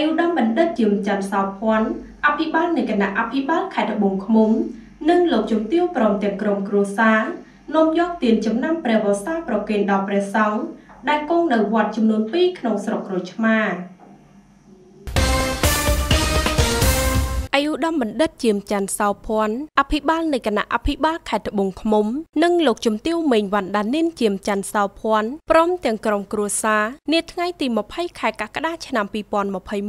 អាយុដំបណ្ឌិតជាមច័ន្ទសោភ័ណ្ឌអភិបាលនៃគណៈអភិបាលខេត្តត្បូងឃ្មុំនិងលោកជំទាវព្រមទាំងក្រុមគ្រួសារនាំយកទានចំណាំព្រះវស្សាប្រគេនដល់ព្រះសង្ឃដែលគង់នៅវត្តចំនួន2ក្នុងស្រុកក្រូចឆ្មារអាយុដំបណ្ឌិតជាមច័ន្ទសោភ័ណ្ឌអភិបាលនៃគណៈអភិបាលខេត្តត្បូងឃ្មុំនិងលោកជំទាវមេងវណ្ណដានិនជាមច័ន្ទសោភ័ណ្ឌព្រមទាំងក្រុមគ្រួសារនាថ្ងៃទី20ខែកក្កដាឆ្នាំ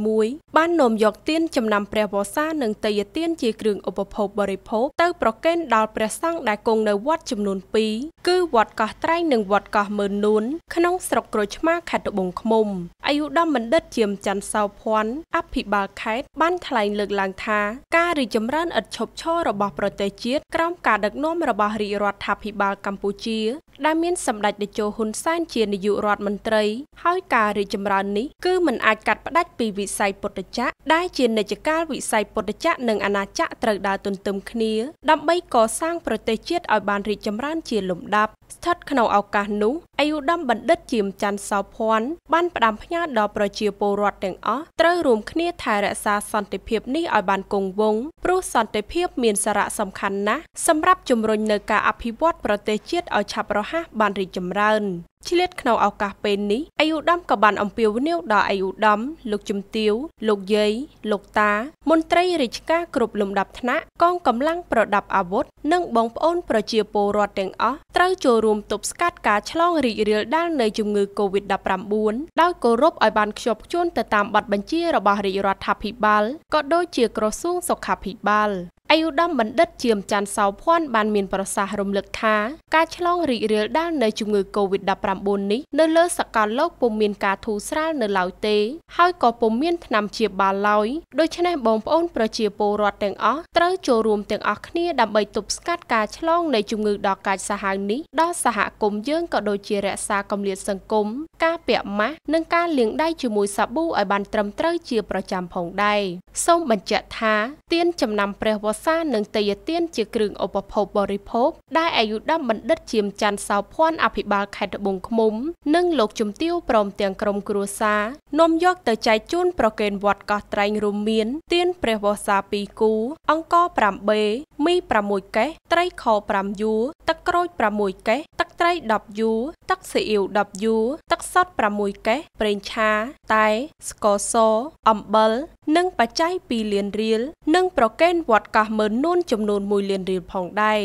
2021បាននាំយកទានចំណាំព្រះវស្សានិងតេយ្យទានជាគ្រឿងឧបភោគបរិភោគទៅប្រគេនដល់ព្រះសង្ឃដែលគង់នៅវត្តចំនួន2គឺវត្តកោះត្រែងនិងវត្តកោះមើលនួនក្នុងស្រុកក្រូចឆ្មាខេត្តត្បូងឃ្មុំអាយុដំបណ្ឌិតជាមច័ន្ទសោភ័ណ្ឌអភិបាលខេត្តបានថ្លែងលើកឡើងថា ការរីចម្រើនឥតឈប់ឈររបស់ប្រទេសជាតិក្រោមការដឹកនាំរបស់រាជរដ្ឋាភិបាលកម្ពុជាដែលមានសម្ដេចតេជោហ៊ុនសែនជានាយករដ្ឋមន្ត្រីហើយការរីកចម្រើននេះគឺមិនអាចកាត់ផ្ដាច់ពីវិស័យពុទ្ធចក្រដែលជានិច្ចកាលវិស័យពុទ្ធចក្រនិងអាណាចក្រត្រូវដើរទន្ទឹមគ្នាដើម្បីកសាងប្រទេសជាតិឲ្យបានរីកចម្រើនជាលំដាប់ស្ថិតក្នុងឱកាសនោះអាយុដំបណ្ឌិតជាមច័ន្ទសោភ័ណ្ឌបានផ្ដាំផ្ញើដល់ប្រជាពលរដ្ឋទាំងអស់ត្រូវរួមគ្នាថែរក្សាសន្តិភាពនេះឲ្យបានគង់វង្សព្រោះសន្តិភាពមានសារៈសំខាន់ណាស់សម្រាប់ជំរុញនៅការអភិវឌ្ឍប្រទេសជាតិឲ្យឆាប់រហ័សបានរីកចម្រើនឆ្លៀតក្នុងឱកាសពេលនេះអាយុដាមក៏បានអំពាវនាវដល់អាយុដាមលោកជំទាវលោកយាយលោកតាមន្ត្រីរាជការគ្រប់លំដាប់ថ្នាក់កងកម្លាំងប្រដាប់អាវុធនិងបងប្អូនប្រជាពលរដ្ឋទាំងអស់ត្រូវចូលរួមទប់ស្កាត់ការឆ្លងរីករាលដាលនៃជំងឺ Covid-19 ដោយគោរពឲ្យបានខ្ជាប់ខ្ជួនទៅតាមបទបញ្ជារបស់រាជរដ្ឋាភិបាលក៏ដូចជាក្រសួងសុខាភិបាលអាយុដំបណ្ឌិតជាមច័ន្ទសោភ័ណ្ឌបាន មានប្រសាសន៍រំលឹកថាការឆ្លងរីករាលដាលនៃជំងឺ Covid-19 នេះនៅលើ សកលលោកពុំមានការធូរស្រាលនៅឡើយទេ ហើយក៏ពុំមានថ្នាំជាបាលឡើយដូច្នេះបងប្អូនប្រជាពលរដ្ឋទាំងអស់ត្រូវចូលរួមទាំងអស់គ្នាដើម្បីទប់ស្កាត់ការឆ្លងនៃជំងឺដ៏កាចសាហាវនេះដល់សហគមន៍យើងក៏ដូចជារក្សាកម្រិតសង្គមការពាក់ម៉ាស់និងការលាងដៃជាមួយសាប៊ូឲ្យបានត្រឹមត្រូវជាប្រចាំផងដែរសូមបញ្ជាក់ថាទៀនចំណាំព្រះវស្សានិងតេយ្យទានជាគ្រឿងឧបភោគបរិភោគដែលអាយុធម្មបណ្ឌិតជៀមច័ន្ទសោភ័ណ្ឌអភិបាលខេត្តត្បូងឃ្មុំនិងលោកជំទាវព្រមទាំងក្រុមគ្រួសារនាំយកទៅចែកជូនប្រគេនវត្តកោះត្រែងរួមមានទៀនព្រះវស្សា2គូ អង្ករ5បេមី6កេសត្រីខ5យួរទឹកក្រូច6កេសទឹកត្រី 10U ទឹកស៊ីអ៊ីវ 10U ទឹកសុទ្ធ6កេសប្រេងឆាតែស្ករសអំបិលនិងបច្ច័យ2លានរៀលនិងប្រកេនវត្តកោះមើលនួនចំនួន1លានរៀលផងដែរ